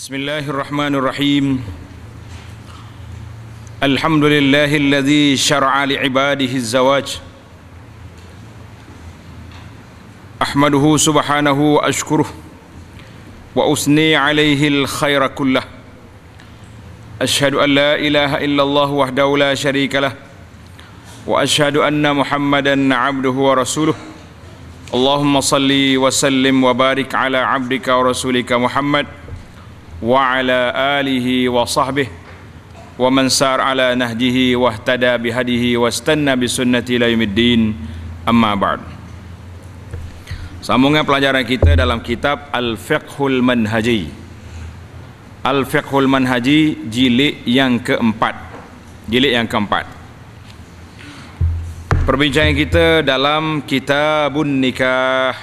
بسم الله الرحمن الرحيم الحمد لله الذي شرع لعباده الزواج أحمده سبحانه وأشكره وأثني عليه الخير كله أشهد أن لا إله إلا الله وحده لا شريك له وأشهد أن محمدا عبده ورسوله اللهم صل وسلم وبارك على عبدك ورسولك محمد wa ala alihi wa sahbihi wa man sar ala nahjihi wahtada bihadihi wastanna bi sunnati la yumiddin amma ba'd sambungan pelajaran kita dalam kitab al fiqhul manhaji al fiqhul manhaji jilid yang keempat jilid yang keempat perbincangan kita dalam kitabun nikah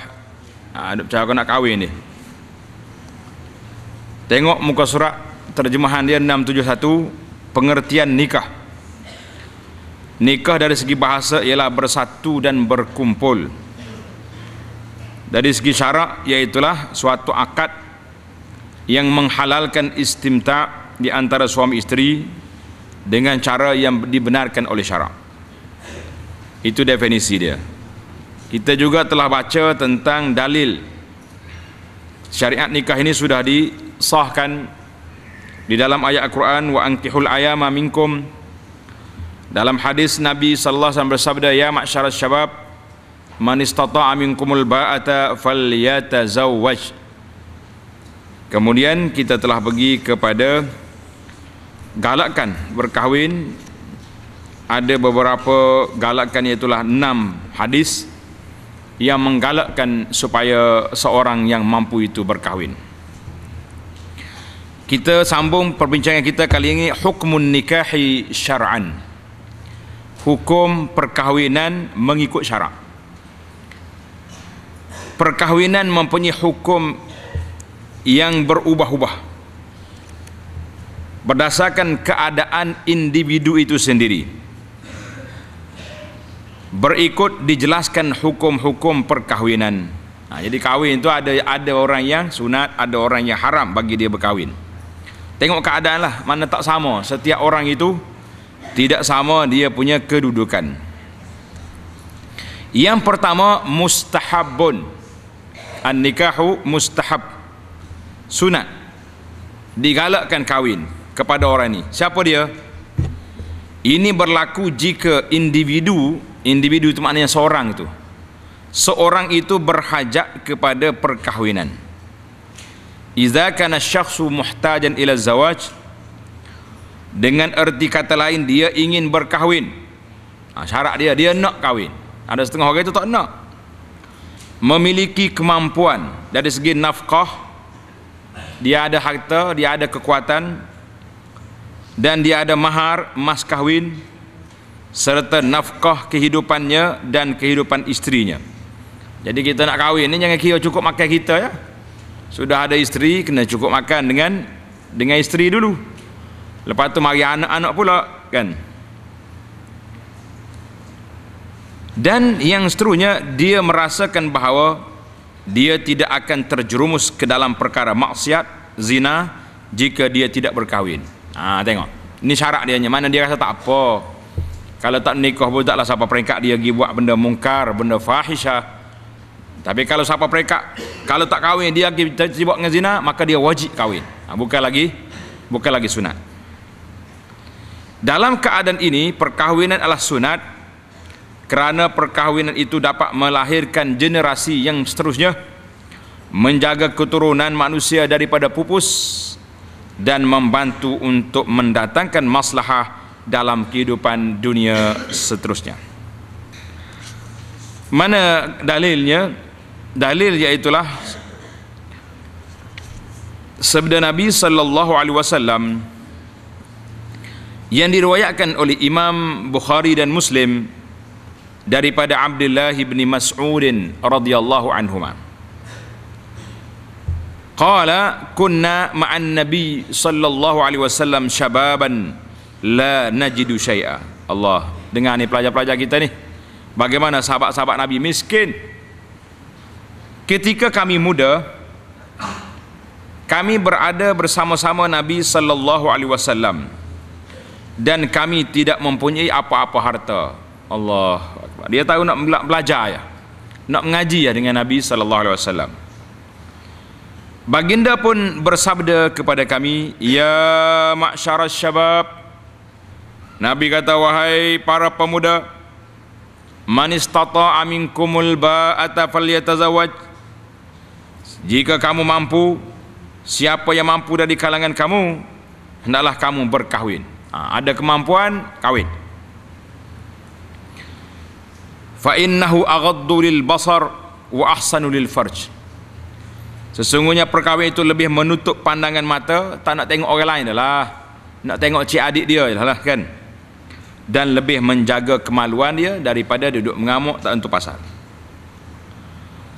ada ah, ha, cara nak kahwin ni Tengok muka surat terjemahan dia 671 pengertian nikah. Nikah dari segi bahasa ialah bersatu dan berkumpul. Dari segi syarak iaitulah suatu akad yang menghalalkan istimta di antara suami isteri dengan cara yang dibenarkan oleh syarak. Itu definisi dia. Kita juga telah baca tentang dalil syariat nikah ini sudah di sahkan di dalam ayat Al-Quran wa ankihul ayama minkum dalam hadis Nabi sallallahu alaihi wasallam bersabda ya masyarat syabab man istata'a minkumul ba'ata falyatazawwaj kemudian kita telah pergi kepada galakkan berkahwin ada beberapa galakkan itulah enam hadis yang menggalakkan supaya seorang yang mampu itu berkahwin kita sambung perbincangan kita kali ini hukumun nikahi syaraan, hukum perkahwinan mengikut syarak perkahwinan mempunyai hukum yang berubah-ubah berdasarkan keadaan individu itu sendiri berikut dijelaskan hukum-hukum perkahwinan nah, jadi kahwin itu ada ada orang yang sunat ada orang yang haram bagi dia berkahwin tengok keadaan lah mana tak sama setiap orang itu tidak sama dia punya kedudukan yang pertama mustahabun an nikahu mustahab sunat digalakkan kahwin kepada orang ini siapa dia ini berlaku jika individu individu itu maknanya seorang itu seorang itu berhajat kepada perkahwinan Iza kana syakhsu muhtajan ila zawaj Dengan erti kata lain dia ingin berkahwin ha, Syarat dia, dia nak kahwin Ada setengah orang itu tak nak Memiliki kemampuan Dari segi nafkah Dia ada harta, dia ada kekuatan Dan dia ada mahar, mas kahwin Serta nafkah kehidupannya dan kehidupan istrinya Jadi kita nak kahwin ni jangan kira cukup makan kita ya sudah ada isteri kena cukup makan dengan dengan isteri dulu lepas tu mari anak-anak pula kan dan yang seterusnya dia merasakan bahawa dia tidak akan terjerumus ke dalam perkara maksiat zina jika dia tidak berkahwin ha, tengok ini syarat dia ni mana dia rasa tak apa kalau tak nikah pun taklah siapa peringkat dia pergi buat benda mungkar benda fahishah tapi kalau siapa mereka kalau tak kahwin dia terjebak dengan zina maka dia wajib kahwin. Ha, bukan lagi bukan lagi sunat. Dalam keadaan ini perkahwinan adalah sunat kerana perkahwinan itu dapat melahirkan generasi yang seterusnya menjaga keturunan manusia daripada pupus dan membantu untuk mendatangkan maslahah dalam kehidupan dunia seterusnya. Mana dalilnya? dalil iaitu lah sabda Nabi sallallahu alaihi wasallam yang diriwayatkan oleh Imam Bukhari dan Muslim daripada Abdullah bin Mas'ud radhiyallahu anhu Qala kunna ma'an nabi sallallahu alaihi wasallam syababan la najidu syai'a. Allah, dengar ni pelajar-pelajar kita ni. Bagaimana sahabat-sahabat Nabi miskin, ketika kami muda kami berada bersama-sama Nabi sallallahu alaihi wasallam dan kami tidak mempunyai apa-apa harta. Allah. Dia tahu nak belajar ya. Nak mengaji ya dengan Nabi sallallahu alaihi wasallam. Baginda pun bersabda kepada kami, "Ya masyarakat syabab." Nabi kata, "Wahai para pemuda, man istata'a minkumul ba'ata falyatazawwaj." Jika kamu mampu, siapa yang mampu dari kalangan kamu, hendaklah kamu berkahwin. Ha, ada kemampuan, kahwin. Fa innahu aghaddu lil basar wa ahsanu lil farj. Sesungguhnya perkahwin itu lebih menutup pandangan mata, tak nak tengok orang lain dahlah. Nak tengok cik adik dia dahlah kan. Dan lebih menjaga kemaluan dia daripada duduk mengamuk tak untuk pasal.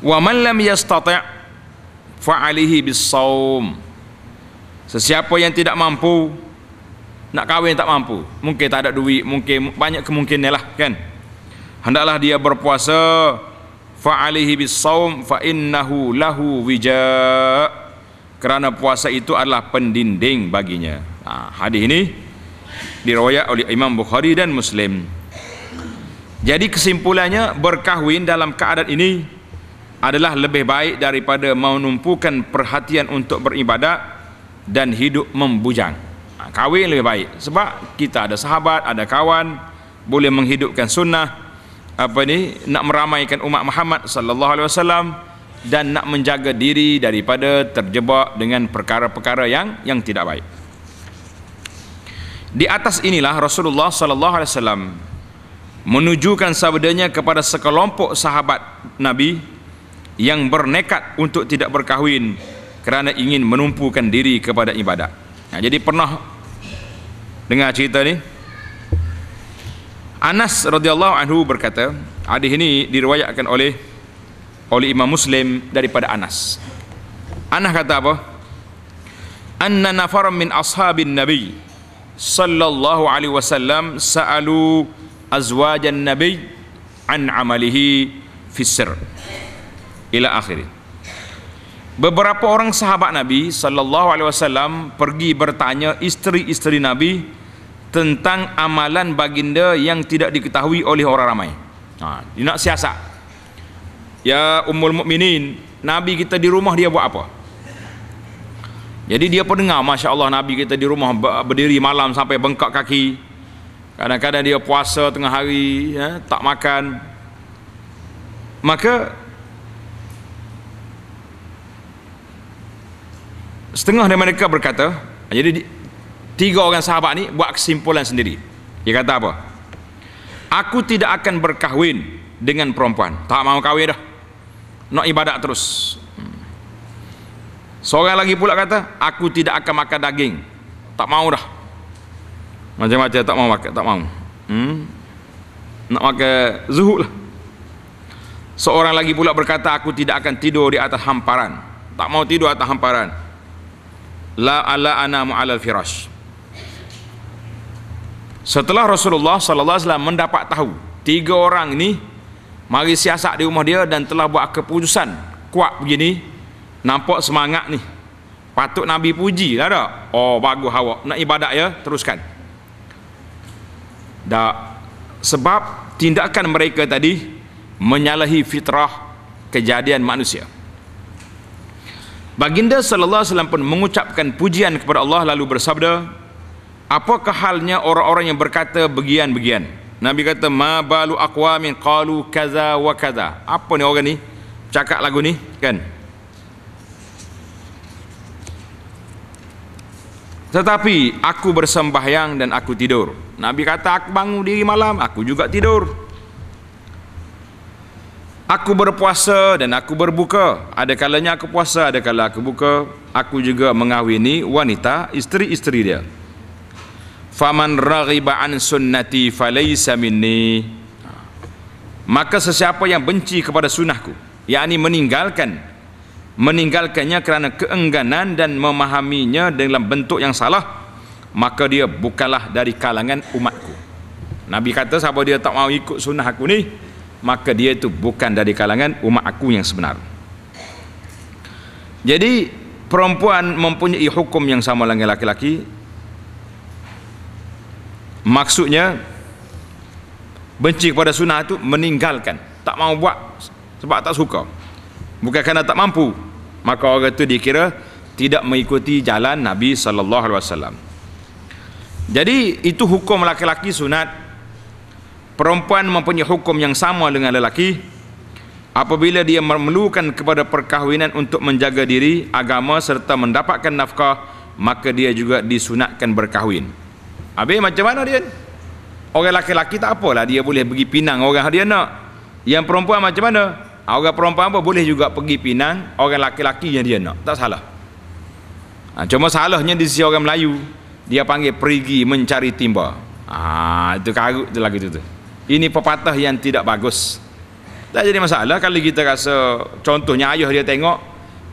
Wa man lam yastati' fa'alihi bis saum. sesiapa yang tidak mampu nak kahwin tak mampu mungkin tak ada duit mungkin banyak kemungkinan lah kan hendaklah dia berpuasa fa'alihi bis saum. Fa innahu lahu wija' kerana puasa itu adalah pendinding baginya nah, ha, hadis ini diriwayat oleh Imam Bukhari dan Muslim jadi kesimpulannya berkahwin dalam keadaan ini adalah lebih baik daripada mau numpukan perhatian untuk beribadat dan hidup membujang. Ha, kahwin lebih baik sebab kita ada sahabat, ada kawan, boleh menghidupkan sunnah apa ni nak meramaikan umat Muhammad sallallahu alaihi wasallam dan nak menjaga diri daripada terjebak dengan perkara-perkara yang yang tidak baik. Di atas inilah Rasulullah sallallahu alaihi wasallam menunjukkan sabdanya kepada sekelompok sahabat Nabi yang bernekat untuk tidak berkahwin kerana ingin menumpukan diri kepada ibadat. Nah, ha, jadi pernah dengar cerita ni? Anas radhiyallahu anhu berkata, hadis ini diriwayatkan oleh oleh Imam Muslim daripada Anas. Anas kata apa? Anna nafaran min ashabin Nabi sallallahu alaihi wasallam sa'alu azwajan Nabi an amalihi fi sir ila akhir beberapa orang sahabat Nabi sallallahu alaihi wasallam pergi bertanya isteri-isteri Nabi tentang amalan baginda yang tidak diketahui oleh orang ramai ha, dia nak siasat ya ummul mukminin Nabi kita di rumah dia buat apa jadi dia pun dengar Masya Allah Nabi kita di rumah berdiri malam sampai bengkak kaki kadang-kadang dia puasa tengah hari ya, tak makan maka setengah dari mereka berkata ah, jadi tiga orang sahabat ni buat kesimpulan sendiri dia kata apa aku tidak akan berkahwin dengan perempuan tak mau kahwin dah nak ibadat terus hmm. seorang lagi pula kata aku tidak akan makan daging tak mau dah macam-macam tak mau makan tak mau hmm? nak makan zuhud lah seorang lagi pula berkata aku tidak akan tidur di atas hamparan tak mau tidur atas hamparan la ala ana mu'alal firas setelah Rasulullah Sallallahu Alaihi Wasallam mendapat tahu tiga orang ini mari siasat di rumah dia dan telah buat keputusan kuat begini nampak semangat ni patut Nabi puji lah tak oh bagus awak nak ibadat ya teruskan tak sebab tindakan mereka tadi menyalahi fitrah kejadian manusia. Baginda sallallahu alaihi wasallam pun mengucapkan pujian kepada Allah lalu bersabda, "Apakah halnya orang-orang yang berkata begian-begian?" Nabi kata, "Ma balu aqwamin qalu kaza wa kaza." Apa ni orang ni? Cakap lagu ni, kan? Tetapi aku bersembahyang dan aku tidur. Nabi kata, "Aku bangun diri malam, aku juga tidur." Aku berpuasa dan aku berbuka. Ada kalanya aku puasa, ada kala aku buka. Aku juga mengawini wanita isteri-isteri dia. Faman raghiba an sunnati falaysa minni. Maka sesiapa yang benci kepada sunnahku, yakni meninggalkan meninggalkannya kerana keengganan dan memahaminya dalam bentuk yang salah, maka dia bukanlah dari kalangan umatku. Nabi kata siapa dia tak mau ikut sunnah aku ni, maka dia itu bukan dari kalangan umat aku yang sebenar jadi perempuan mempunyai hukum yang sama dengan laki-laki maksudnya benci kepada sunnah itu meninggalkan tak mau buat sebab tak suka bukan kerana tak mampu maka orang itu dikira tidak mengikuti jalan Nabi SAW jadi itu hukum laki-laki sunat perempuan mempunyai hukum yang sama dengan lelaki apabila dia memerlukan kepada perkahwinan untuk menjaga diri agama serta mendapatkan nafkah maka dia juga disunatkan berkahwin habis macam mana dia orang lelaki laki tak apalah dia boleh pergi pinang orang dia nak yang perempuan macam mana orang perempuan apa boleh juga pergi pinang orang lelaki laki yang dia nak tak salah ha, cuma salahnya di sisi orang Melayu dia panggil pergi mencari timba ah ha, itu karut je lagi tu, tu ini pepatah yang tidak bagus tak jadi masalah kalau kita rasa contohnya ayah dia tengok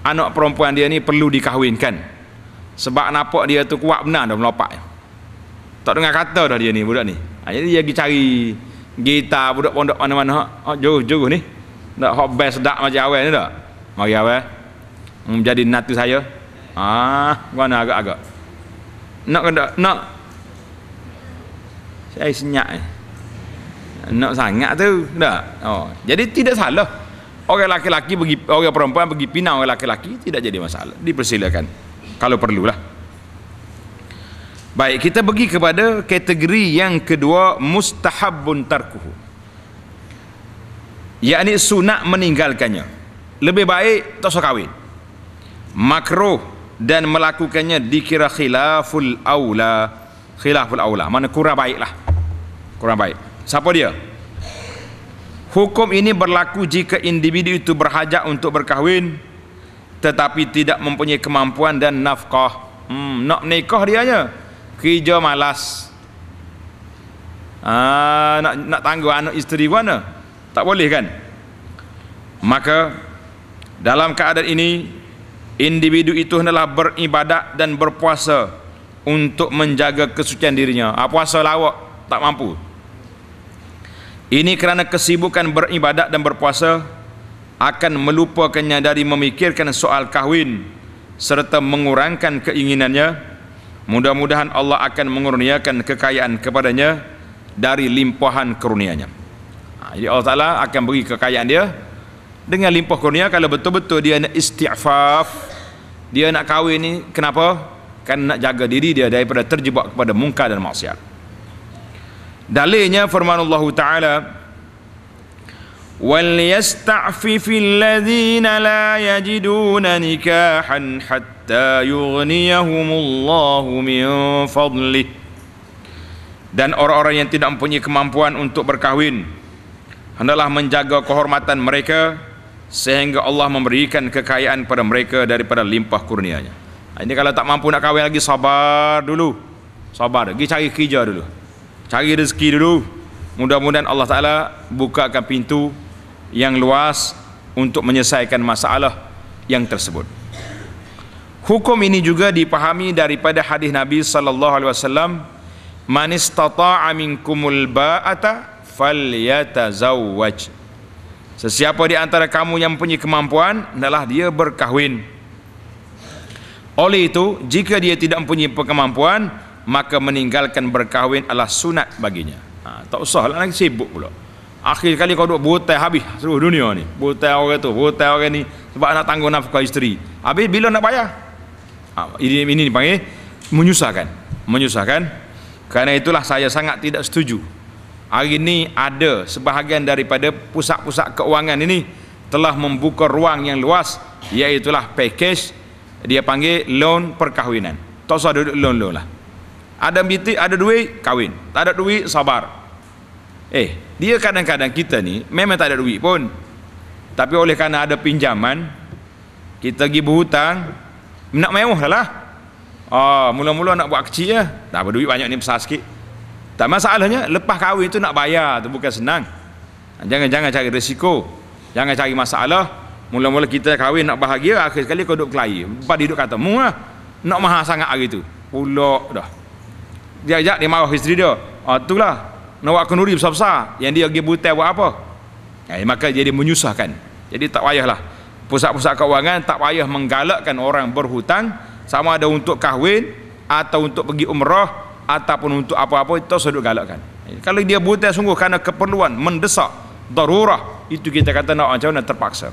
anak perempuan dia ni perlu dikahwinkan sebab nampak dia tu kuat benar dah melopak tak dengar kata dah dia ni budak ni ha, jadi dia pergi cari gitar budak pondok mana-mana ha, oh, juruh juruh ni nak hot best sedap macam awal ni tak mari awal menjadi hmm, natu saya ah mana agak-agak nak kena nak saya senyap eh nak sangat tu tak oh jadi tidak salah orang laki-laki bagi orang perempuan bagi pina orang laki-laki tidak jadi masalah dipersilakan kalau perlulah baik kita pergi kepada kategori yang kedua mustahabun tarkuhu yakni sunat meninggalkannya lebih baik tak usah kahwin makruh dan melakukannya dikira khilaful aula khilaful aula mana kurang baiklah kurang baik Siapa dia? Hukum ini berlaku jika individu itu berhajat untuk berkahwin tetapi tidak mempunyai kemampuan dan nafkah. Hmm, nak nikah dia aja. Kerja malas. Ah, nak nak tanggung anak isteri mana? Tak boleh kan? Maka dalam keadaan ini individu itu hendaklah beribadat dan berpuasa untuk menjaga kesucian dirinya. Ah, puasa lawak tak mampu, ini kerana kesibukan beribadat dan berpuasa akan melupakannya dari memikirkan soal kahwin serta mengurangkan keinginannya. Mudah-mudahan Allah akan mengurniakan kekayaan kepadanya dari limpahan kurnianya. Ha, jadi Allah Ta'ala akan beri kekayaan dia dengan limpah kurnia kalau betul-betul dia nak istighfar, dia nak kahwin ni kenapa? Kan nak jaga diri dia daripada terjebak kepada mungkar dan maksiat. Dalilnya firman Allah Taala وَلْيَسْتَعْفِفِ الَّذِينَ لَا يَجِدُونَ نِكَاحًا حَتَّى يُغْنِيَهُمُ اللَّهُ مِنْ فَضْلِهِ Dan orang-orang yang tidak mempunyai kemampuan untuk berkahwin Hendalah menjaga kehormatan mereka Sehingga Allah memberikan kekayaan pada mereka daripada limpah kurnianya ha, Ini kalau tak mampu nak kahwin lagi sabar dulu Sabar, pergi cari kerja dulu cari rezeki dulu mudah-mudahan Allah Ta'ala bukakan pintu yang luas untuk menyelesaikan masalah yang tersebut hukum ini juga dipahami daripada hadis Nabi Sallallahu Alaihi Wasallam man istata'a minkumul ba'ata fal yatazawwaj sesiapa di antara kamu yang punya kemampuan adalah dia berkahwin oleh itu jika dia tidak mempunyai kemampuan maka meninggalkan berkahwin adalah sunat baginya ha, tak usah lagi sibuk pula akhir kali kau duduk butai habis seluruh dunia ni butai orang tu butai orang ni sebab nak tanggung nafkah isteri habis bila nak bayar ha, ini ini dipanggil menyusahkan menyusahkan kerana itulah saya sangat tidak setuju hari ini ada sebahagian daripada pusat-pusat keuangan ini telah membuka ruang yang luas iaitulah package dia panggil loan perkahwinan tak usah duduk loan-loan lah ada binti ada duit kawin tak ada duit sabar eh dia kadang-kadang kita ni memang tak ada duit pun tapi oleh karena ada pinjaman kita pergi berhutang nak mewah lah oh, mula-mula nak buat kecil ya tak ada duit banyak ni besar sikit tak masalahnya lepas kahwin tu nak bayar tu bukan senang jangan-jangan cari resiko jangan cari masalah mula-mula kita kahwin nak bahagia akhir sekali kau duduk kelahi lepas duduk kata mu lah nak mahal sangat hari tu pulak dah dia ajak dia marah isteri dia ah itulah nawak kenuri besar-besar yang dia pergi butai buat apa eh, maka jadi menyusahkan jadi tak payahlah pusat-pusat kewangan tak payah menggalakkan orang berhutang sama ada untuk kahwin atau untuk pergi umrah ataupun untuk apa-apa itu sudah galakkan eh, kalau dia butai sungguh kerana keperluan mendesak darurah itu kita kata nak macam mana terpaksa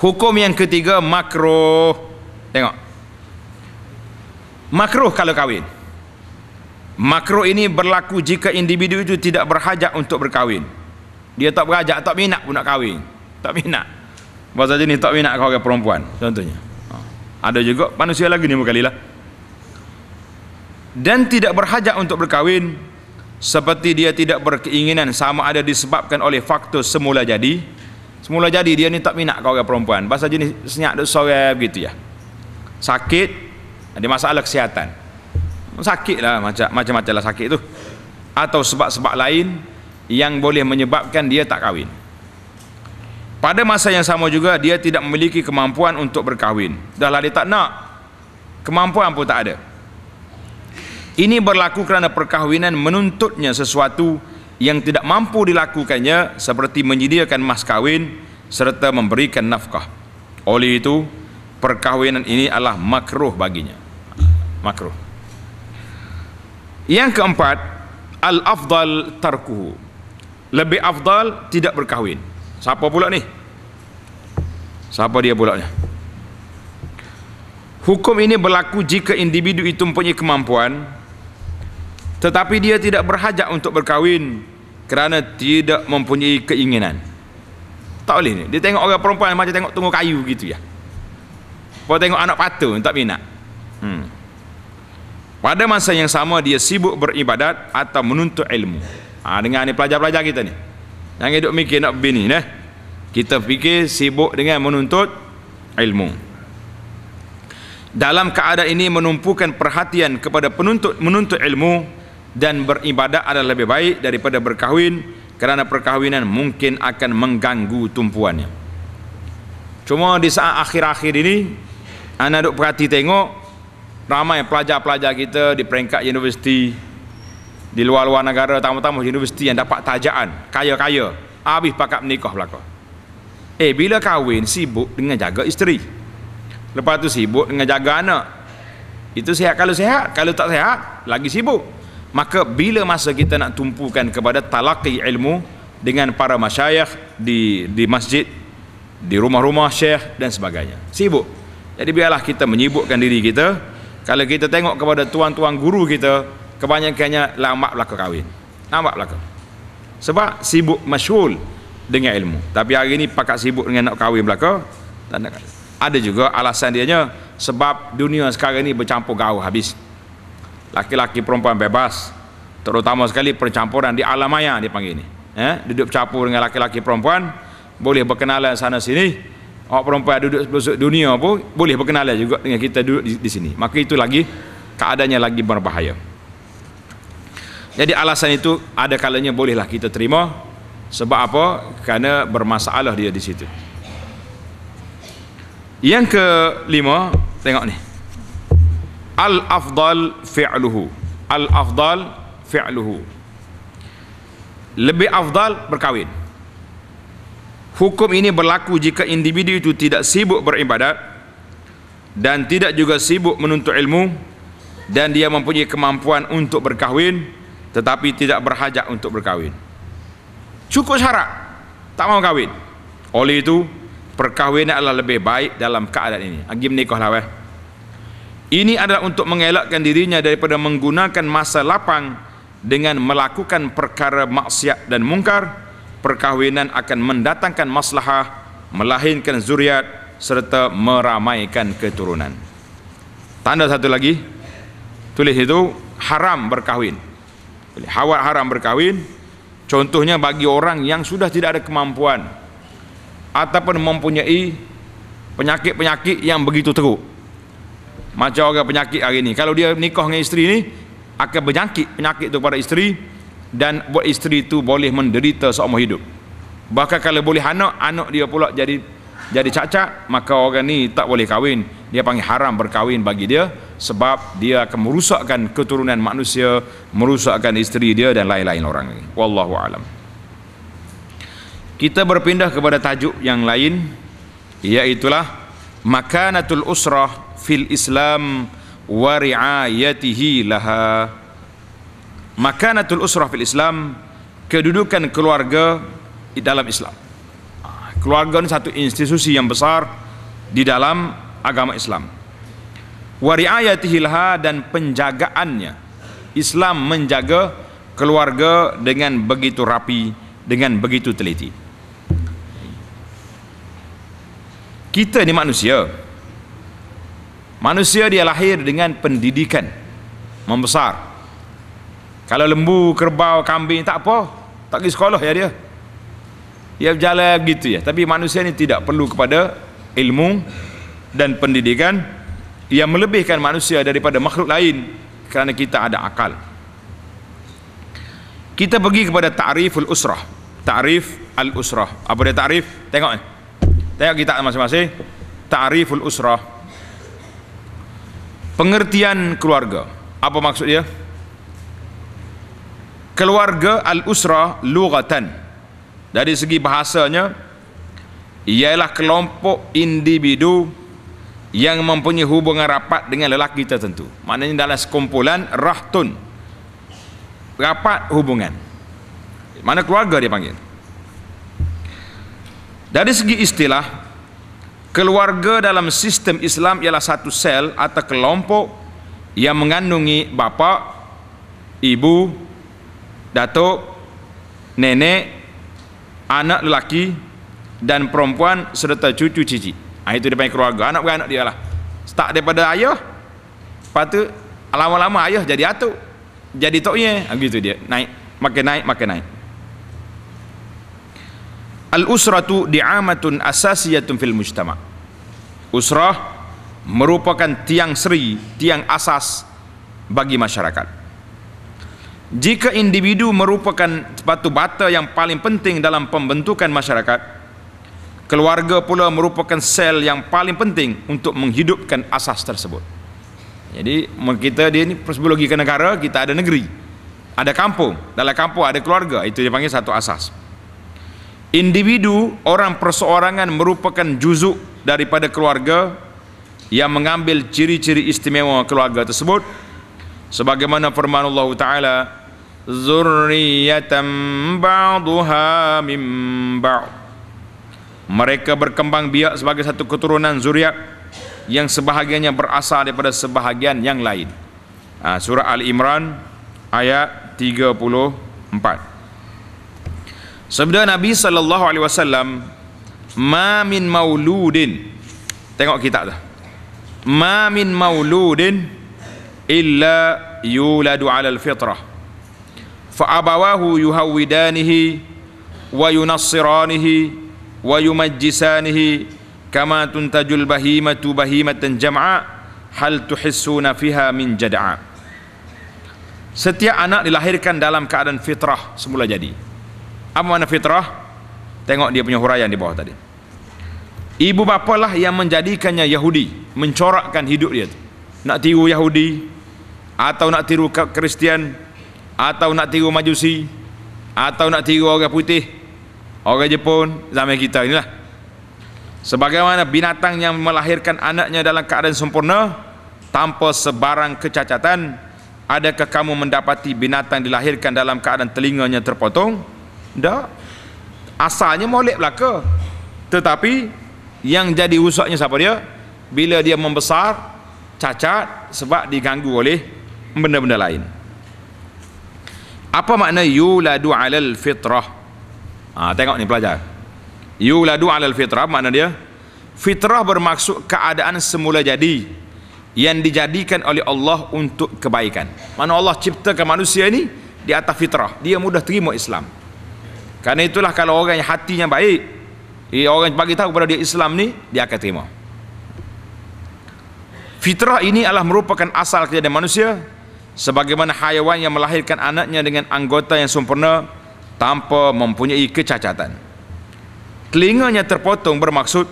hukum yang ketiga makro tengok makruh kalau kahwin makruh ini berlaku jika individu itu tidak berhajat untuk berkahwin dia tak berhajat tak minat pun nak kahwin tak minat bahasa jenis tak minat kau orang perempuan contohnya ha. ada juga manusia lagi ni berkali lah dan tidak berhajat untuk berkahwin seperti dia tidak berkeinginan sama ada disebabkan oleh faktor semula jadi semula jadi dia ni tak minat kau orang perempuan bahasa jenis senyak dia sore begitu ya sakit ada masalah kesihatan lah macam macam lah sakit tu atau sebab-sebab lain yang boleh menyebabkan dia tak kahwin pada masa yang sama juga dia tidak memiliki kemampuan untuk berkahwin dahlah dia tak nak kemampuan pun tak ada ini berlaku kerana perkahwinan menuntutnya sesuatu yang tidak mampu dilakukannya seperti menyediakan mas kahwin serta memberikan nafkah oleh itu perkahwinan ini adalah makruh baginya Makro. Yang keempat, al-afdal tarkuhu. Lebih afdal tidak berkahwin. Siapa pula ni? Siapa dia pula ni? Hukum ini berlaku jika individu itu mempunyai kemampuan tetapi dia tidak berhajat untuk berkahwin kerana tidak mempunyai keinginan. Tak boleh ni. Dia tengok orang perempuan macam tengok tunggu kayu gitu ya. Kalau tengok anak patung tak minat. Pada masa yang sama dia sibuk beribadat atau menuntut ilmu. Ha, dengar ni pelajar-pelajar kita ni. Jangan duduk mikir nak bini dah. Eh. Kita fikir sibuk dengan menuntut ilmu. Dalam keadaan ini menumpukan perhatian kepada penuntut menuntut ilmu dan beribadat adalah lebih baik daripada berkahwin kerana perkahwinan mungkin akan mengganggu tumpuannya. Cuma di saat akhir-akhir ini anak duk perhati tengok ramai pelajar-pelajar kita di peringkat universiti di luar-luar negara tamu-tamu universiti yang dapat tajaan kaya-kaya habis pakat menikah belaka eh bila kahwin sibuk dengan jaga isteri lepas tu sibuk dengan jaga anak itu sihat kalau sihat kalau tak sihat lagi sibuk maka bila masa kita nak tumpukan kepada talaki ilmu dengan para masyayikh di di masjid di rumah-rumah syekh dan sebagainya sibuk jadi biarlah kita menyibukkan diri kita kalau kita tengok kepada tuan-tuan guru kita kebanyakannya lambat belaka kahwin lambat belaka sebab sibuk masyul dengan ilmu tapi hari ini pakat sibuk dengan nak kahwin belaka ada juga alasan dia dianya sebab dunia sekarang ini bercampur gaul habis laki-laki perempuan bebas terutama sekali percampuran di alam maya dipanggil ini. eh? duduk campur dengan laki-laki perempuan boleh berkenalan sana sini Orang perempuan duduk sepelosok dunia pun boleh berkenalan juga dengan kita duduk di, di sini. Maka itu lagi keadaannya lagi berbahaya. Jadi alasan itu ada kalanya bolehlah kita terima sebab apa? Karena bermasalah dia di situ. Yang kelima, tengok ni. Al afdal fi'luhu. Al afdal fi'luhu. Lebih afdal berkahwin. Hukum ini berlaku jika individu itu tidak sibuk beribadat dan tidak juga sibuk menuntut ilmu dan dia mempunyai kemampuan untuk berkahwin tetapi tidak berhajat untuk berkahwin. Cukup syarat tak mau kahwin. Oleh itu perkahwinan adalah lebih baik dalam keadaan ini. Agim ah, nikah lah, weh. Ini adalah untuk mengelakkan dirinya daripada menggunakan masa lapang dengan melakukan perkara maksiat dan mungkar perkahwinan akan mendatangkan maslahah, melahirkan zuriat serta meramaikan keturunan. Tanda satu lagi, tulis itu haram berkahwin. Hawa haram berkahwin, contohnya bagi orang yang sudah tidak ada kemampuan ataupun mempunyai penyakit-penyakit yang begitu teruk. Macam orang penyakit hari ini, kalau dia nikah dengan isteri ini, akan berjangkit penyakit itu kepada isteri, dan buat isteri itu boleh menderita seumur hidup bahkan kalau boleh anak anak dia pula jadi jadi cacat maka orang ni tak boleh kahwin dia panggil haram berkahwin bagi dia sebab dia akan merusakkan keturunan manusia merusakkan isteri dia dan lain-lain orang ni wallahu alam kita berpindah kepada tajuk yang lain iaitulah makanatul usrah fil islam wa ri'ayatihi laha makanatul usrah fil Islam kedudukan keluarga di dalam Islam ah, keluarga ini satu institusi yang besar di dalam agama Islam wariayatihilha dan penjagaannya Islam menjaga keluarga dengan begitu rapi dengan begitu teliti kita ini manusia manusia dia lahir dengan pendidikan membesar kalau lembu, kerbau, kambing tak apa tak pergi sekolah ya dia dia ya, berjalan gitu ya tapi manusia ini tidak perlu kepada ilmu dan pendidikan yang melebihkan manusia daripada makhluk lain kerana kita ada akal kita pergi kepada tarif al usrah ta'rif al-usrah apa dia ta'rif? tengok ni tengok kita masing-masing Tarif al usrah pengertian keluarga apa maksud dia? keluarga al-usra lughatan dari segi bahasanya ialah kelompok individu yang mempunyai hubungan rapat dengan lelaki tertentu maknanya dalam sekumpulan rahtun rapat hubungan mana keluarga dia panggil dari segi istilah keluarga dalam sistem Islam ialah satu sel atau kelompok yang mengandungi bapa ibu datuk, nenek, anak lelaki dan perempuan serta cucu cici. Ah itu depan keluarga, anak beranak dia lah. Start daripada ayah, Patu, lama-lama ayah jadi atuk, jadi toknya, begitu ha, dia, naik, makin naik, makin naik. Al-usratu di'amatun asasiyatun fil mujtama' Usrah merupakan tiang seri, tiang asas bagi masyarakat jika individu merupakan batu bata yang paling penting dalam pembentukan masyarakat keluarga pula merupakan sel yang paling penting untuk menghidupkan asas tersebut jadi kita dia ini prosbologi ke negara kita ada negeri ada kampung dalam kampung ada keluarga itu dia panggil satu asas individu orang perseorangan merupakan juzuk daripada keluarga yang mengambil ciri-ciri istimewa keluarga tersebut sebagaimana firman Allah taala zurriyatan ba'daha mim ba'd mereka berkembang biak sebagai satu keturunan zuriat yang sebahagiannya berasal daripada sebahagian yang lain ha, surah al-imran ayat 34 sabda nabi sallallahu alaihi wasallam ma min mauludin tengok kitab tu ma min mauludin illa yuladu ala fitrah, fa abawahu yuhawidanihi wa yunassiranihi wa yumajjisanihi kama tuntajul bahimatu bahimatan jam'a hal tuhissuna fiha min jad'a setiap anak dilahirkan dalam keadaan fitrah semula jadi apa makna fitrah tengok dia punya huraian di bawah tadi ibu bapalah yang menjadikannya yahudi mencorakkan hidup dia tu. nak tiru yahudi atau nak tiru Kristian atau nak tiru Majusi atau nak tiru orang putih orang Jepun zaman kita inilah sebagaimana binatang yang melahirkan anaknya dalam keadaan sempurna tanpa sebarang kecacatan adakah kamu mendapati binatang dilahirkan dalam keadaan telinganya terpotong tak asalnya molek belaka tetapi yang jadi usaknya siapa dia bila dia membesar cacat sebab diganggu oleh benda-benda lain apa makna yuladu alal fitrah ha, tengok ni pelajar yuladu alal fitrah makna dia fitrah bermaksud keadaan semula jadi yang dijadikan oleh Allah untuk kebaikan mana Allah ciptakan manusia ini di atas fitrah dia mudah terima Islam karena itulah kalau orang yang hatinya baik ia eh, orang bagi tahu kepada dia Islam ni dia akan terima fitrah ini adalah merupakan asal kejadian manusia sebagaimana haiwan yang melahirkan anaknya dengan anggota yang sempurna tanpa mempunyai kecacatan telinganya terpotong bermaksud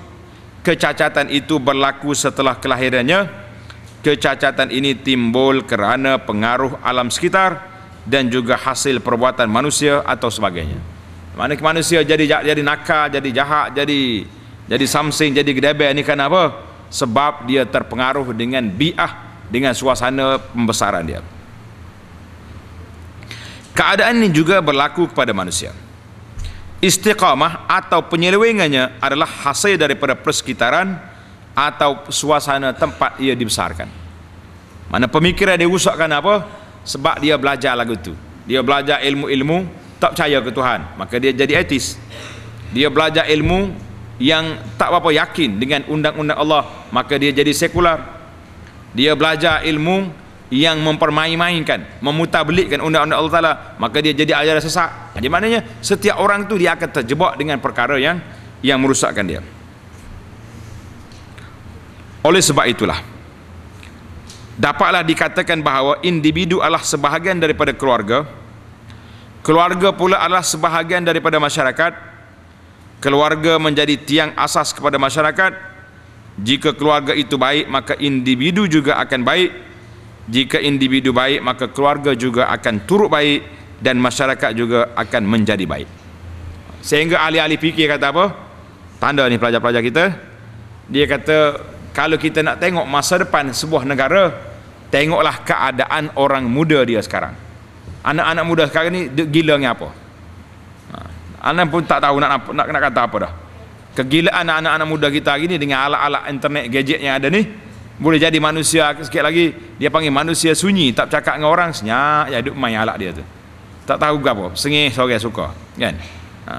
kecacatan itu berlaku setelah kelahirannya kecacatan ini timbul kerana pengaruh alam sekitar dan juga hasil perbuatan manusia atau sebagainya mana manusia jadi jadi nakal jadi jahat jadi jadi samsing jadi gedebe ini kerana apa sebab dia terpengaruh dengan bi'ah dengan suasana pembesaran dia keadaan ini juga berlaku kepada manusia istiqamah atau penyelewengannya adalah hasil daripada persekitaran atau suasana tempat ia dibesarkan mana pemikiran dia usahkan apa sebab dia belajar lagu itu dia belajar ilmu-ilmu tak percaya ke Tuhan maka dia jadi etis dia belajar ilmu yang tak apa-apa yakin dengan undang-undang Allah maka dia jadi sekular dia belajar ilmu yang mempermain-mainkan memutabelikkan undang-undang Allah Ta'ala maka dia jadi ajaran sesak. jadi maknanya setiap orang tu dia akan terjebak dengan perkara yang yang merusakkan dia oleh sebab itulah dapatlah dikatakan bahawa individu adalah sebahagian daripada keluarga keluarga pula adalah sebahagian daripada masyarakat keluarga menjadi tiang asas kepada masyarakat jika keluarga itu baik maka individu juga akan baik. Jika individu baik maka keluarga juga akan turut baik dan masyarakat juga akan menjadi baik. Sehingga ahli-ahli fikir kata apa? Tanda ni pelajar-pelajar kita. Dia kata kalau kita nak tengok masa depan sebuah negara, tengoklah keadaan orang muda dia sekarang. Anak-anak muda sekarang ni gila ni apa? Ha. Anak pun tak tahu nak nak nak kata apa dah kegilaan anak-anak muda kita hari ini dengan alat-alat internet gadget yang ada ni boleh jadi manusia sikit lagi dia panggil manusia sunyi tak cakap dengan orang senyap ya duk main alat dia tu tak tahu ke apa sengih sore suka kan ha.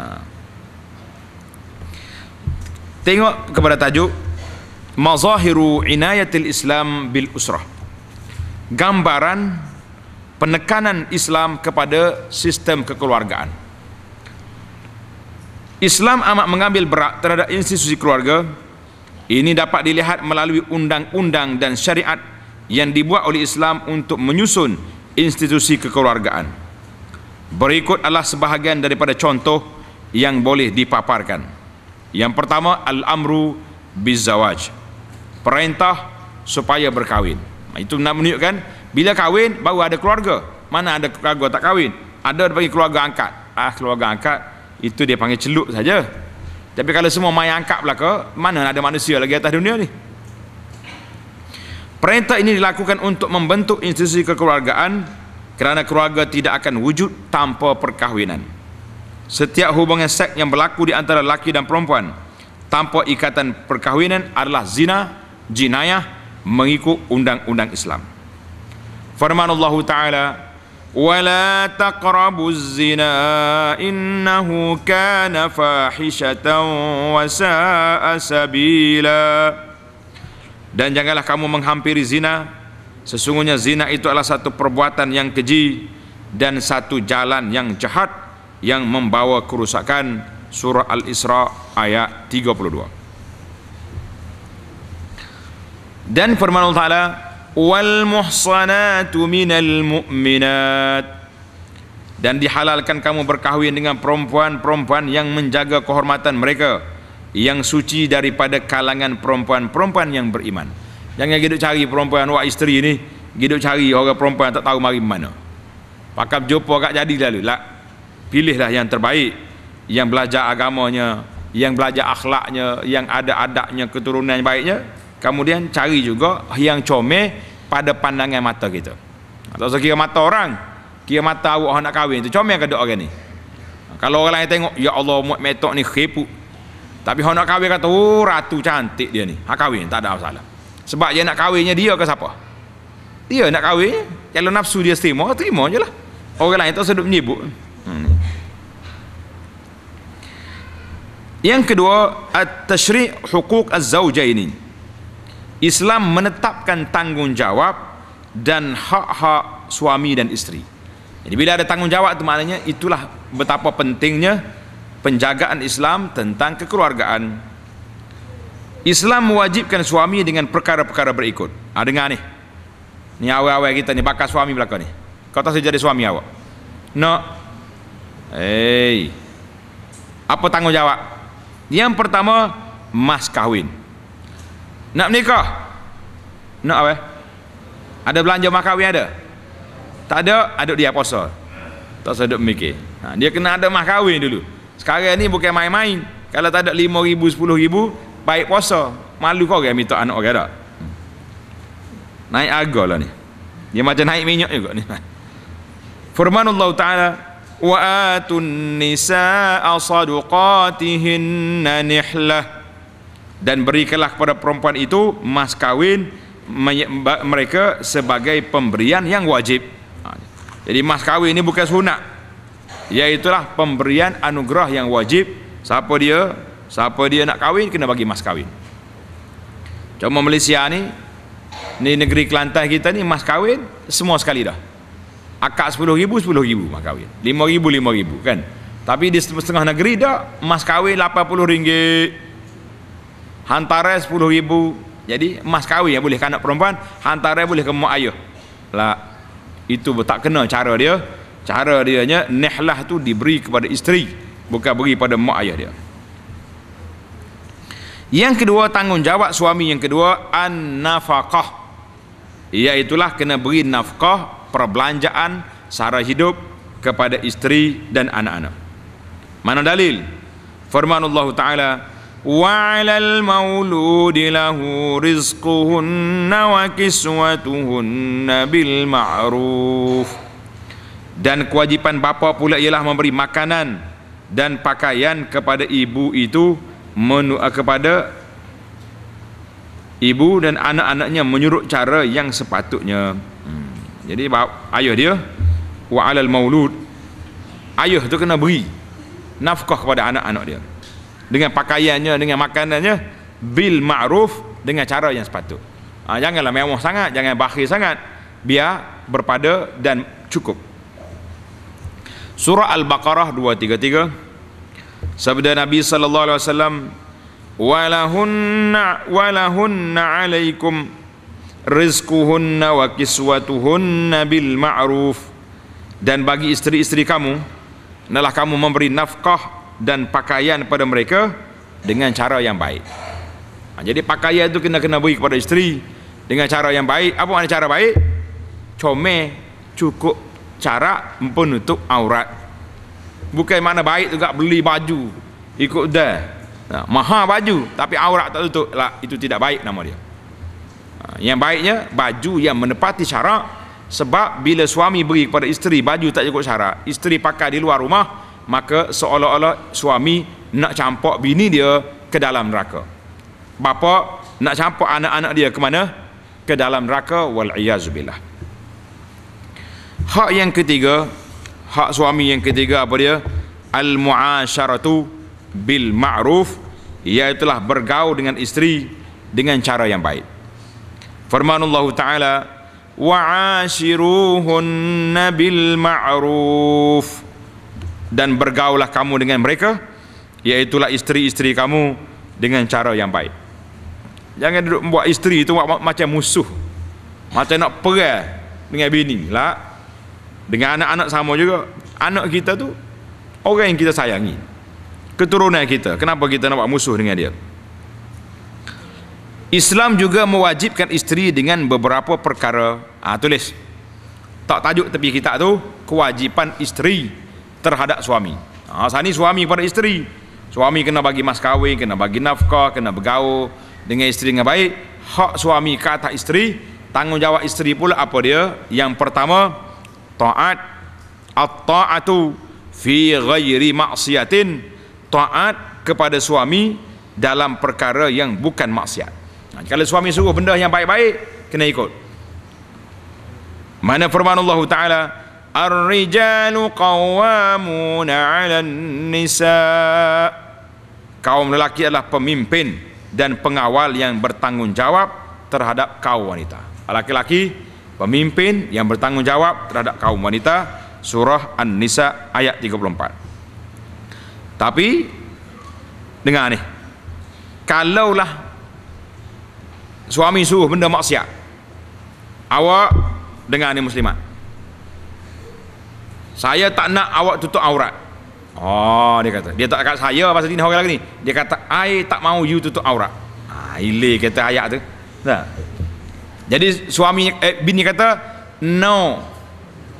tengok kepada tajuk mazahiru inayatil islam bil usrah gambaran penekanan islam kepada sistem kekeluargaan Islam amat mengambil berat terhadap institusi keluarga. Ini dapat dilihat melalui undang-undang dan syariat yang dibuat oleh Islam untuk menyusun institusi kekeluargaan. Berikut adalah sebahagian daripada contoh yang boleh dipaparkan. Yang pertama, Al-Amru Bizawaj. Perintah supaya berkahwin. Itu nak menunjukkan, bila kahwin, baru ada keluarga. Mana ada keluarga tak kahwin? Ada bagi keluarga angkat. Ah, keluarga angkat, itu dia panggil celuk saja tapi kalau semua mayang angkat belaka mana ada manusia lagi atas dunia ni perintah ini dilakukan untuk membentuk institusi kekeluargaan kerana keluarga tidak akan wujud tanpa perkahwinan setiap hubungan seks yang berlaku di antara laki dan perempuan tanpa ikatan perkahwinan adalah zina jinayah mengikut undang-undang Islam firman Allah taala ولا تقربوا الزنا إنه كان فاحشة وساء سبيلا dan janganlah kamu menghampiri zina sesungguhnya zina itu adalah satu perbuatan yang keji dan satu jalan yang jahat yang membawa kerusakan surah al-isra ayat 32 dan firman Allah Ta'ala Wal والمحصنات من mu'minat dan dihalalkan kamu berkahwin dengan perempuan-perempuan yang menjaga kehormatan mereka yang suci daripada kalangan perempuan-perempuan yang beriman jangan hidup cari perempuan wak isteri ni hidup cari orang perempuan tak tahu mari mana pakap jumpa agak jadi lalu lah pilihlah yang terbaik yang belajar agamanya yang belajar akhlaknya yang ada adabnya keturunan baiknya kemudian cari juga yang comel pada pandangan mata kita tak usah kira mata orang kira mata awak nak kahwin tu comel ke orang ni kalau orang lain tengok ya Allah muat metok ni khipu tapi orang nak kahwin kata oh ratu cantik dia ni hak kahwin tak ada masalah sebab dia nak kahwinnya dia ke siapa dia nak kahwin kalau nafsu dia terima terima je lah orang lain tak sedut menyebut hmm. yang kedua at-tashri' hukuk az ini. Islam menetapkan tanggungjawab dan hak-hak suami dan isteri. Jadi bila ada tanggungjawab itu maknanya itulah betapa pentingnya penjagaan Islam tentang kekeluargaan. Islam mewajibkan suami dengan perkara-perkara berikut. Ha, dengar ni. Ni awal-awal kita ni bakal suami belakang ni. Kau tak jadi suami awak. No. Hey. Apa tanggungjawab? Yang pertama mas kahwin. Nak menikah? Nak apa? Ada belanja mahkawin ada? Tak ada, aduk dia puasa. Tak sedap mikir. Ha, dia kena ada mahkawin dulu. Sekarang ni bukan main-main. Kalau tak ada lima ribu sepuluh ribu, baik puasa. Malu kau orang minta anak orang tak? Naik agaklah ni. Dia macam naik minyak juga ni. Firman Allah Ta'ala Wa وَآتُ النِّسَاءَ صَدُقَاتِهِنَّ نِحْلَةٍ dan berikanlah kepada perempuan itu mas kawin mereka sebagai pemberian yang wajib ha. jadi mas kawin ini bukan sunat iaitulah pemberian anugerah yang wajib siapa dia siapa dia nak kawin kena bagi mas kawin cuma Malaysia ni ni negeri Kelantan kita ni mas kawin semua sekali dah Akak 10 ribu 10 ribu mas kawin 5 ribu 5 ribu kan tapi di setengah negeri dah mas kawin 80 ringgit hantare ribu, jadi emas kahwin yang boleh ke anak perempuan hantare boleh ke mak ayah lah itu tak kena cara dia cara dia nya nehlah tu diberi kepada isteri bukan beri pada mak ayah dia yang kedua tanggungjawab suami yang kedua an nafaqah iaitulah kena beri nafkah perbelanjaan sara hidup kepada isteri dan anak-anak mana dalil firman Allah taala وعلى المولود له رزقهن وكسوتهن بالمعروف dan kewajipan bapa pula ialah memberi makanan dan pakaian kepada ibu itu menu, eh, kepada ibu dan anak-anaknya menyuruh cara yang sepatutnya hmm. jadi ayah dia wa'alal maulud ayah tu kena beri nafkah kepada anak-anak dia dengan pakaiannya dengan makanannya bil ma'ruf dengan cara yang sepatut ha, janganlah mewah sangat jangan bakhil sangat biar berpada dan cukup surah al-baqarah 233 sabda nabi sallallahu alaihi wasallam walahunna walahunna alaikum rizquhunna wa kiswatuhunna bil ma'ruf dan bagi isteri-isteri kamu nalah kamu memberi nafkah dan pakaian pada mereka dengan cara yang baik ha, jadi pakaian itu kena kena beri kepada isteri dengan cara yang baik apa makna cara baik comel cukup cara menutup aurat bukan mana baik juga beli baju ikut dah nah, maha baju tapi aurat tak tutup lah, itu tidak baik nama dia ha, yang baiknya baju yang menepati syarak sebab bila suami beri kepada isteri baju tak cukup syarak isteri pakai di luar rumah maka seolah-olah suami nak campak bini dia ke dalam neraka bapa nak campak anak-anak dia ke mana ke dalam neraka wal iazubillah hak yang ketiga hak suami yang ketiga apa dia al muasyaratu bil ma'ruf iaitu lah bergaul dengan isteri dengan cara yang baik firman Allah taala wa'ashiruhunna bil ma'ruf dan bergaulah kamu dengan mereka iaitulah isteri-isteri kamu dengan cara yang baik jangan duduk buat isteri itu buat macam musuh macam nak perang dengan bini lah dengan anak-anak sama juga anak kita tu orang yang kita sayangi keturunan kita kenapa kita nak buat musuh dengan dia Islam juga mewajibkan isteri dengan beberapa perkara ha, tulis tak tajuk tepi kita tu kewajipan isteri terhadap suami. Ha, sani suami kepada isteri. Suami kena bagi mas kahwin, kena bagi nafkah, kena bergaul dengan isteri dengan baik. Hak suami ke atas isteri, tanggungjawab isteri pula apa dia? Yang pertama, taat at-ta'atu fi ghairi maksiatin taat kepada suami dalam perkara yang bukan maksiat ha, kalau suami suruh benda yang baik-baik kena ikut mana firman Allah Ta'ala Ar-rijalu qawwamuna 'alan nisa. Kaum lelaki adalah pemimpin dan pengawal yang bertanggungjawab terhadap kaum wanita. Lelaki-lelaki pemimpin yang bertanggungjawab terhadap kaum wanita. Surah An-Nisa ayat 34. Tapi dengar ni. Kalaulah suami suruh benda maksiat. Awak dengar ni muslimat saya tak nak awak tutup aurat oh dia kata dia tak kata saya pasal dina orang lagi ni dia kata I tak mau you tutup aurat ha, ile kata ayat tu nah. jadi suami eh, bini kata no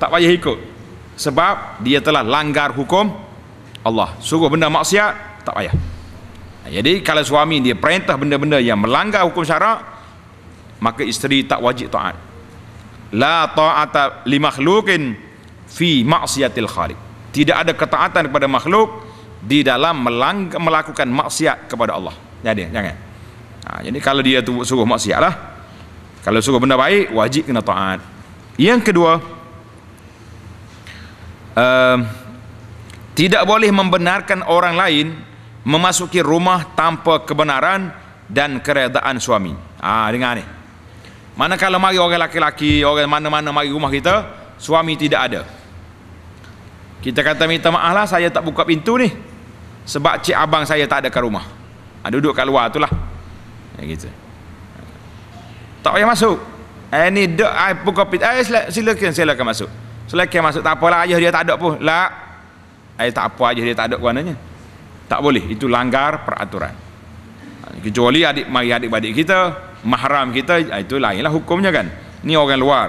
tak payah ikut sebab dia telah langgar hukum Allah suruh benda maksiat tak payah jadi kalau suami dia perintah benda-benda yang melanggar hukum syarak maka isteri tak wajib taat la ta'ata li makhlukin fi maksiatil khaliq tidak ada ketaatan kepada makhluk di dalam melang- melakukan maksiat kepada Allah jadi jangan nah, ha, jadi kalau dia tu suruh maksiat lah kalau suruh benda baik wajib kena taat yang kedua um, tidak boleh membenarkan orang lain memasuki rumah tanpa kebenaran dan keredaan suami ah ha, dengar ni mana kalau mari orang lelaki-lelaki orang mana-mana mari rumah kita suami tidak ada kita kata minta maaf lah saya tak buka pintu ni sebab cik abang saya tak ada kat rumah ha, duduk kat luar tu lah ya, gitu. tak payah masuk eh ni dok ai eh, buka pintu eh sila, silakan silakan masuk silakan masuk tak apalah ayah dia tak ada pun lah eh, ayah tak apa ayah dia tak ada warnanya tak boleh itu langgar peraturan ha, kecuali adik mari adik badik kita mahram kita ha, itu lainlah hukumnya kan ni orang luar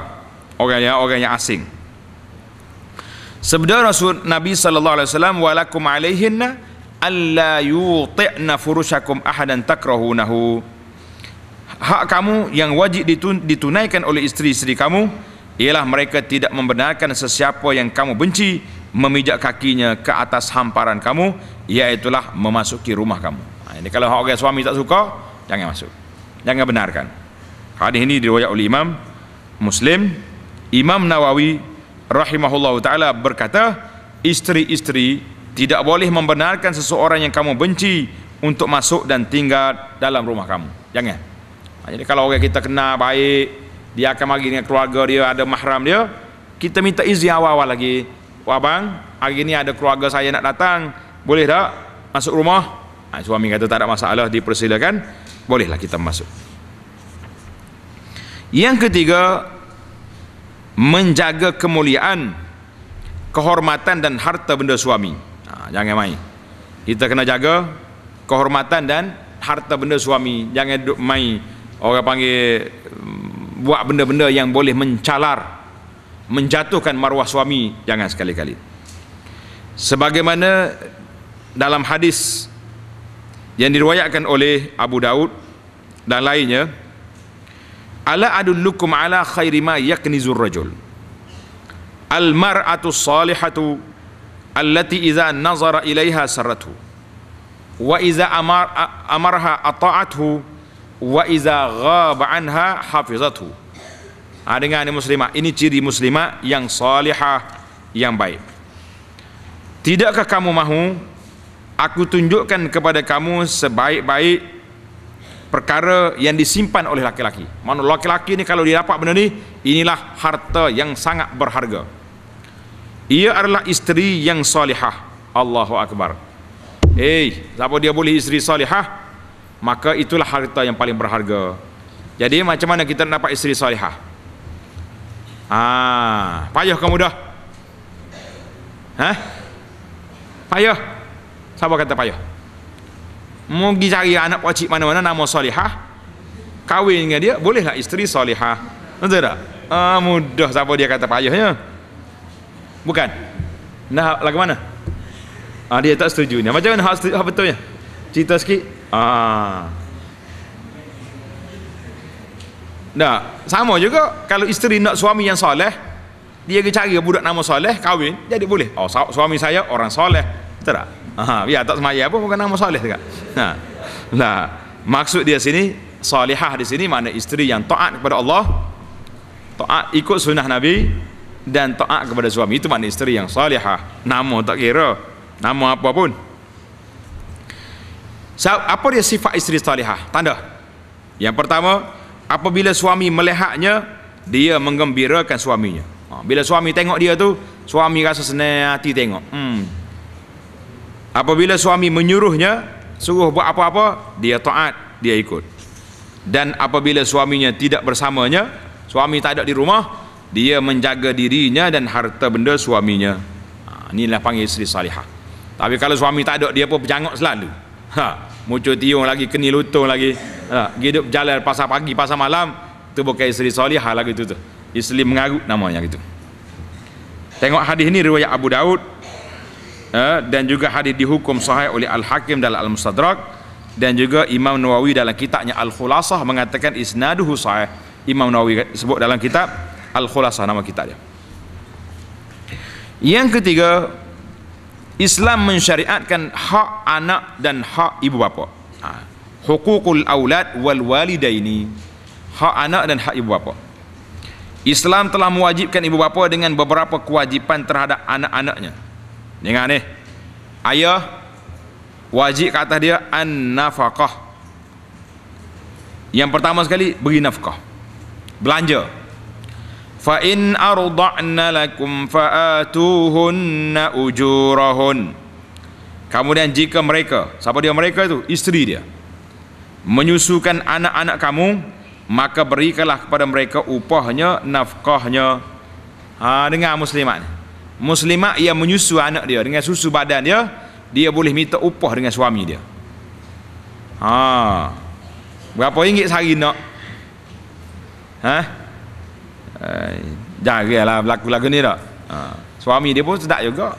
orang yang orang yang asing Sebenar Rasul Nabi sallallahu alaihi wasallam walakum alaihinna alla yuti'na furushakum ahadan takrahunahu. Hak kamu yang wajib ditunaikan oleh isteri-isteri kamu ialah mereka tidak membenarkan sesiapa yang kamu benci memijak kakinya ke atas hamparan kamu iaitu memasuki rumah kamu. Ha, ini kalau hak orang suami tak suka jangan masuk. Jangan benarkan. Hadis ini diriwayatkan oleh Imam Muslim, Imam Nawawi Rahimahullah taala berkata, isteri-isteri tidak boleh membenarkan seseorang yang kamu benci untuk masuk dan tinggal dalam rumah kamu. Jangan. Ha, jadi kalau orang kita kenal baik, dia akan pergi dengan keluarga dia, ada mahram dia, kita minta izin awal-awal lagi. Abang, hari ini ada keluarga saya nak datang, boleh tak masuk rumah? Ha, suami kata tak ada masalah, dipersilakan. Bolehlah kita masuk. Yang ketiga, menjaga kemuliaan kehormatan dan harta benda suami ha, jangan main kita kena jaga kehormatan dan harta benda suami jangan duduk main orang panggil mm, buat benda-benda yang boleh mencalar menjatuhkan maruah suami jangan sekali-kali sebagaimana dalam hadis yang diriwayatkan oleh Abu Daud dan lainnya ala adullukum ala khairi ma yaknizur rajul al mar'atu salihatu allati iza nazara ilaiha sarratu wa iza amar, amarha ata'athu wa iza ghab anha ha, dengar ni muslimah ini ciri muslimah yang salihah yang baik tidakkah kamu mahu aku tunjukkan kepada kamu sebaik-baik perkara yang disimpan oleh laki-laki. Mana laki-laki ni kalau dia dapat benda ni, inilah harta yang sangat berharga. Ia adalah isteri yang salihah. Allahu Akbar. Eh, siapa dia boleh isteri salihah? Maka itulah harta yang paling berharga. Jadi macam mana kita dapat isteri salihah? Ah, payah kamu dah. Hah? Payah. Siapa kata payah? Mugi cari anak pakcik mana-mana nama solihah Kawin dengan dia Bolehlah isteri solihah Betul tak? Ah, mudah siapa dia kata payahnya Bukan Nah, lagu mana? Ah, dia tak setuju ni Macam mana hal, setuju, hal betulnya? Cerita sikit ah. Nah, sama juga Kalau isteri nak suami yang soleh Dia cari budak nama soleh Kawin Jadi boleh Oh, suami saya orang soleh Betul tak? Ya tak semaya pun bukan nama salih juga. Ha. Nah, maksud dia sini salihah di sini mana isteri yang taat kepada Allah, taat ikut sunnah Nabi dan taat kepada suami itu mana isteri yang salihah. Nama tak kira, nama apa pun. So, apa dia sifat isteri salihah? Tanda. Yang pertama, apabila suami melihatnya, dia menggembirakan suaminya. Ha, bila suami tengok dia tu, suami rasa senang hati tengok. Hmm, Apabila suami menyuruhnya suruh buat apa-apa, dia taat, dia ikut. Dan apabila suaminya tidak bersamanya, suami tak ada di rumah, dia menjaga dirinya dan harta benda suaminya. Ha, inilah panggil isteri salihah. Tapi kalau suami tak ada, dia pun berjanguk selalu. Ha, muncul tiung lagi, keni lutung lagi. Ha, hidup jalan pasal pagi, pasal malam, itu bukan isteri salihah lagi itu. Isteri mengarut namanya gitu. Tengok hadis ini riwayat Abu Daud Eh, dan juga hadis dihukum sahih oleh Al-Hakim dalam Al-Mustadrak dan juga Imam Nawawi dalam kitabnya Al-Khulasah mengatakan isnaduhu sahih Imam Nawawi sebut dalam kitab Al-Khulasah nama kitab dia yang ketiga Islam mensyariatkan hak anak dan hak ibu bapa ha. hukukul awlad wal walidaini hak anak dan hak ibu bapa Islam telah mewajibkan ibu bapa dengan beberapa kewajipan terhadap anak-anaknya Dengar ni. Ayah wajib kata dia an-nafaqah. Yang pertama sekali beri nafkah. Belanja. Fa in arda'na lakum fa atuhunna ujurahun. Kemudian jika mereka, siapa dia mereka itu? Isteri dia. Menyusukan anak-anak kamu, maka berikanlah kepada mereka upahnya, nafkahnya. Ha, dengar muslimat ni. Muslimah yang menyusu anak dia dengan susu badan dia dia boleh minta upah dengan suami dia ha. berapa ringgit sehari nak ha? eh, jari lah berlaku-laku ni tak ha. suami dia pun sedap juga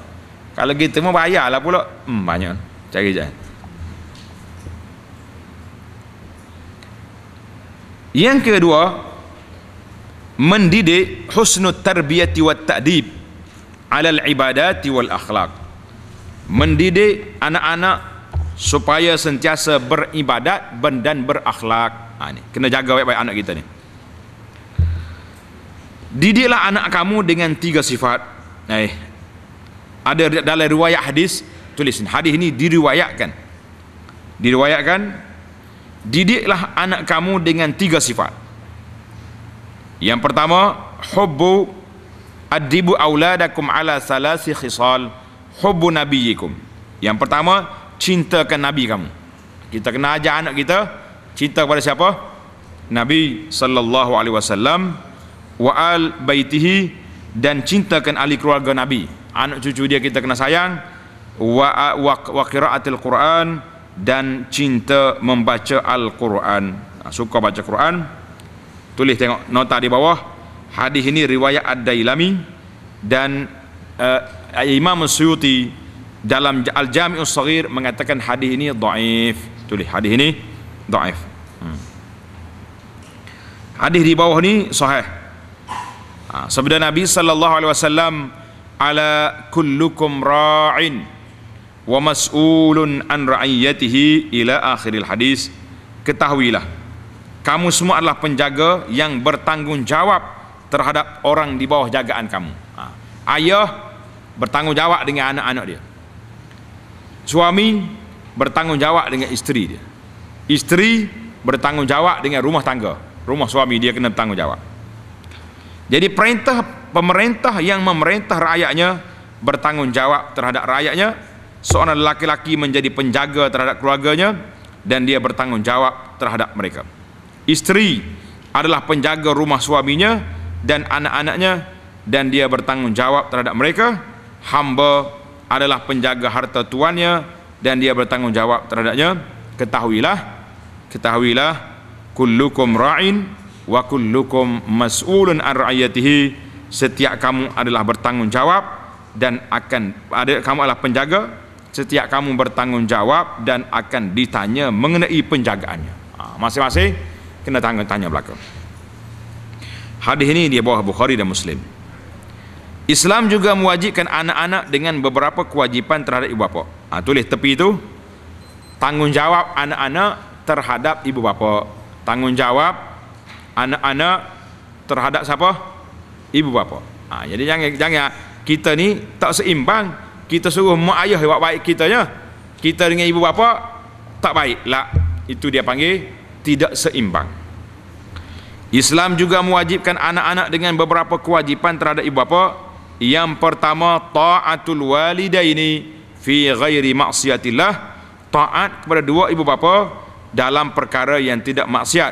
kalau kita pun bayar lah pula hmm, banyak cari je yang kedua mendidik husnul tarbiyati wa ta'dib alal ibadati wal akhlak mendidik anak-anak supaya sentiasa beribadat dan berakhlak ha, ni. kena jaga baik-baik anak kita ni didiklah anak kamu dengan tiga sifat eh, ada dalam riwayat hadis tulis ni hadis ni diriwayatkan diriwayatkan didiklah anak kamu dengan tiga sifat yang pertama hubbu adibu auladakum ala salasi khisal hubbu nabiyikum yang pertama cinta cintakan nabi kamu kita kena ajar anak kita cinta kepada siapa nabi sallallahu alaihi wasallam wa al baitihi dan cintakan ahli keluarga nabi anak cucu dia kita kena sayang wa wa, wa qiraatil quran dan cinta membaca al-quran ha, suka baca quran tulis tengok nota di bawah hadis ini riwayat Ad-Dailami dan uh, Imam Suyuti dalam Al-Jami'us Saghir mengatakan hadis ini dhaif. Tulis hadis ini dhaif. Hmm. Hadis di bawah ini sahih. Ha, sabda Nabi sallallahu alaihi wasallam ala kullukum ra'in wa mas'ulun an ra'iyatihi ila akhiril hadis ketahuilah kamu semua adalah penjaga yang bertanggungjawab terhadap orang di bawah jagaan kamu. Ha. Ayah bertanggungjawab dengan anak-anak dia. Suami bertanggungjawab dengan isteri dia. Isteri bertanggungjawab dengan rumah tangga. Rumah suami dia kena bertanggungjawab. Jadi perintah pemerintah yang memerintah rakyatnya bertanggungjawab terhadap rakyatnya. Seorang lelaki-laki menjadi penjaga terhadap keluarganya dan dia bertanggungjawab terhadap mereka. Isteri adalah penjaga rumah suaminya dan anak-anaknya dan dia bertanggungjawab terhadap mereka hamba adalah penjaga harta tuannya dan dia bertanggungjawab terhadapnya ketahuilah ketahuilah kullukum ra'in wa kullukum mas'ulun an ra'ayatihi setiap kamu adalah bertanggungjawab dan akan ada kamu adalah penjaga setiap kamu bertanggungjawab dan akan ditanya mengenai penjagaannya ha, masing-masing kena tanya-tanya belakang Hadis ini di bawah Bukhari dan Muslim. Islam juga mewajibkan anak-anak dengan beberapa kewajipan terhadap ibu bapa. Ha, tulis tepi itu tanggungjawab anak-anak terhadap ibu bapa. Tanggungjawab anak-anak terhadap siapa? Ibu bapa. Ha, jadi jangan jangan kita ni tak seimbang. Kita suruh mak ayah buat baik kitanya. Kita dengan ibu bapa tak baik lah. Itu dia panggil tidak seimbang. Islam juga mewajibkan anak-anak dengan beberapa kewajipan terhadap ibu bapa. Yang pertama taatul walidaini fi ghairi maksiatillah taat kepada dua ibu bapa dalam perkara yang tidak maksiat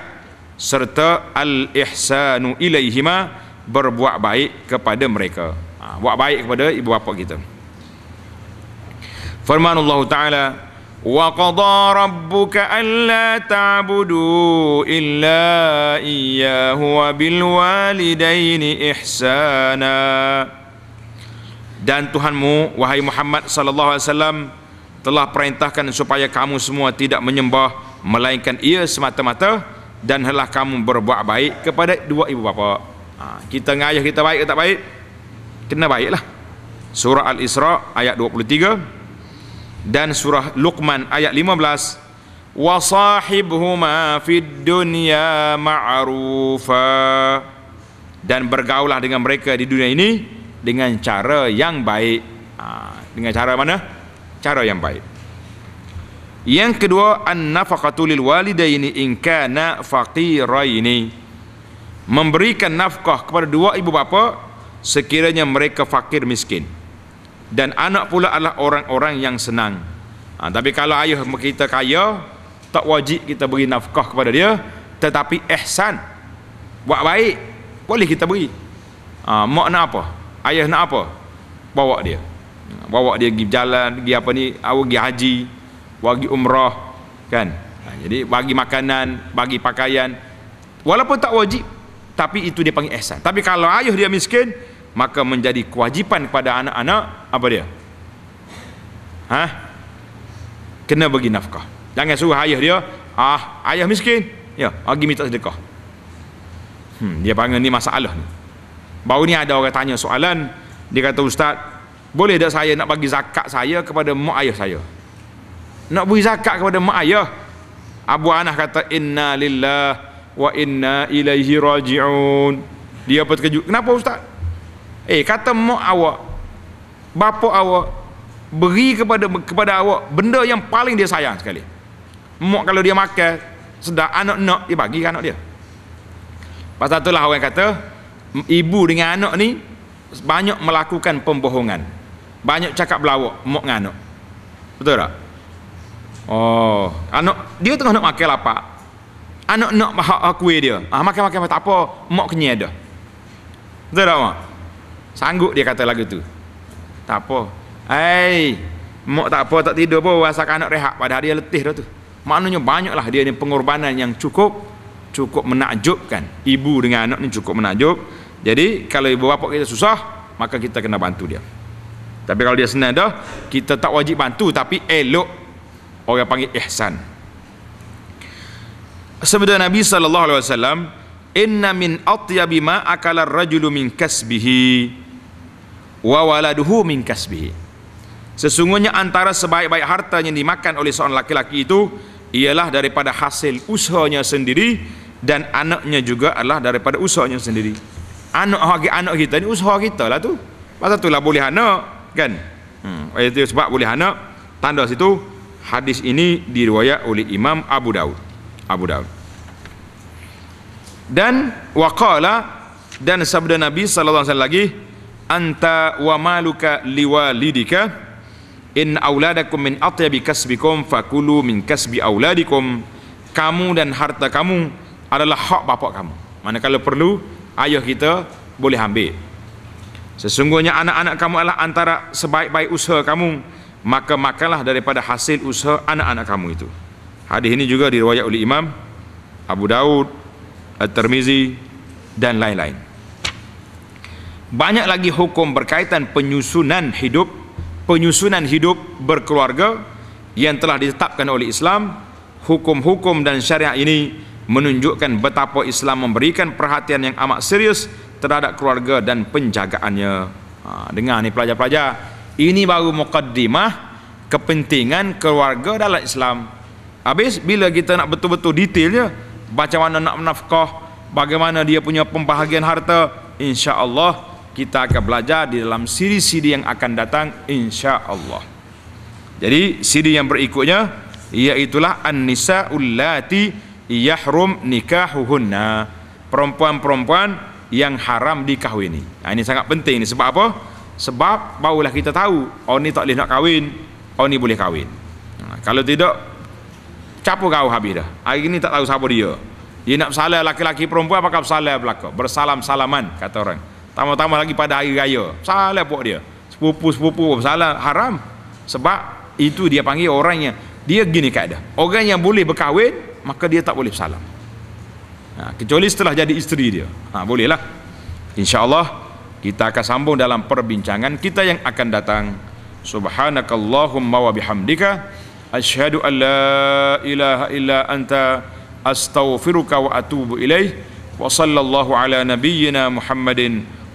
serta al ihsanu ilaihima berbuat baik kepada mereka ha, buat baik kepada ibu bapa kita firman Allah taala وقضى ربك ألا تعبدوا إلا إياه وبالوالدين إحسانا dan Tuhanmu wahai Muhammad sallallahu alaihi wasallam telah perintahkan supaya kamu semua tidak menyembah melainkan ia semata-mata dan hendaklah kamu berbuat baik kepada dua ibu bapa ha, kita dengan kita baik atau tak baik kena baiklah surah al-isra ayat 23 dan surah Luqman ayat 15 wasahibhuma fid dunya ma'rufa dan bergaulah dengan mereka di dunia ini dengan cara yang baik ha, dengan cara mana cara yang baik yang kedua an-nafaqatu lil walidaini in kana faqiraini memberikan nafkah kepada dua ibu bapa sekiranya mereka fakir miskin dan anak pula adalah orang-orang yang senang ha, tapi kalau ayah kita kaya tak wajib kita beri nafkah kepada dia tetapi ihsan buat baik boleh kita beri ha, mak nak apa ayah nak apa bawa dia ha, bawa dia pergi jalan pergi apa ni awak ah, pergi haji pergi umrah kan ha, jadi bagi makanan bagi pakaian walaupun tak wajib tapi itu dia panggil ihsan tapi kalau ayah dia miskin maka menjadi kewajipan kepada anak-anak apa dia? Ha? Kena bagi nafkah. Jangan suruh ayah dia, ah, ayah miskin. Ya, bagi minta sedekah. Hmm, dia panggil ni masalah ni. Baru ni ada orang tanya soalan, dia kata ustaz, boleh tak saya nak bagi zakat saya kepada mak ayah saya? Nak bagi zakat kepada mak ayah? Abu Anah kata inna lillah wa inna ilaihi raji'un. Dia apa terkejut? Kenapa ustaz? Eh kata mak awak, bapa awak beri kepada kepada awak benda yang paling dia sayang sekali. Mak kalau dia makan sedap anak-anak dia bagi ke anak dia. Pasal itulah orang kata ibu dengan anak ni banyak melakukan pembohongan. Banyak cakap belawak mak dengan anak. Betul tak? Oh, anak dia tengah nak makan lapak. Anak nak hak kuih dia. Ah makan makan tak apa, mak kenyang dah. Betul tak mak? Sanggup dia kata lagu tu. Tak apa. Hei. Mak tak apa tak tidur pun rasa anak rehat pada hari letih dah tu. Maknanya banyaklah dia ni pengorbanan yang cukup cukup menakjubkan. Ibu dengan anak ni cukup menakjub. Jadi kalau ibu bapa kita susah, maka kita kena bantu dia. Tapi kalau dia senang dah, kita tak wajib bantu tapi elok orang panggil ihsan. Sebenarnya Nabi saw. "Inna min atyabima akalar akala rajulu min kasbihi." wa waladuhu min kasbihi sesungguhnya antara sebaik-baik harta yang dimakan oleh seorang laki-laki itu ialah daripada hasil usahanya sendiri dan anaknya juga adalah daripada usahanya sendiri anak bagi anak kita ni usaha kita lah tu pasal tu lah boleh anak kan hmm. sebab boleh anak tanda situ hadis ini diriwayat oleh Imam Abu Daud Abu Daud dan waqala dan sabda Nabi sallallahu alaihi wasallam lagi anta wa maluka liwalidika in auladakum min atyabi kasbikum fakulu min kasbi auladikum kamu dan harta kamu adalah hak bapak kamu mana kalau perlu ayah kita boleh ambil sesungguhnya anak-anak kamu adalah antara sebaik-baik usaha kamu maka makalah daripada hasil usaha anak-anak kamu itu hadis ini juga diriwayat oleh Imam Abu Daud At-Tirmizi dan lain-lain banyak lagi hukum berkaitan penyusunan hidup penyusunan hidup berkeluarga yang telah ditetapkan oleh Islam hukum-hukum dan syariat ini menunjukkan betapa Islam memberikan perhatian yang amat serius terhadap keluarga dan penjagaannya ha, dengar ni pelajar-pelajar ini baru mukaddimah kepentingan keluarga dalam Islam habis bila kita nak betul-betul detailnya baca mana nak menafkah bagaimana dia punya pembahagian harta insyaAllah Allah kita akan belajar di dalam siri-siri yang akan datang insya Allah. Jadi siri yang berikutnya ialah an-nisa ullati yahrum nikahuhunna perempuan-perempuan yang haram dikahwini. Nah, ha, ini sangat penting ini sebab apa? Sebab barulah kita tahu oh ni tak boleh nak kahwin, oh ni boleh kahwin. Nah, ha, kalau tidak capo kau habis dah. Hari ini tak tahu siapa dia. Dia nak bersalah laki-laki perempuan apakah bersalah belaka? Bersalam-salaman kata orang tambah-tambah lagi pada hari raya salah buat dia sepupu-sepupu salah haram sebab itu dia panggil orang yang dia gini keadaan orang yang boleh berkahwin maka dia tak boleh salam ha, kecuali setelah jadi isteri dia ha, bolehlah insyaAllah kita akan sambung dalam perbincangan kita yang akan datang subhanakallahumma wa bihamdika asyhadu an la ilaha illa anta astaghfiruka wa atubu ilaih wa sallallahu ala nabiyyina muhammadin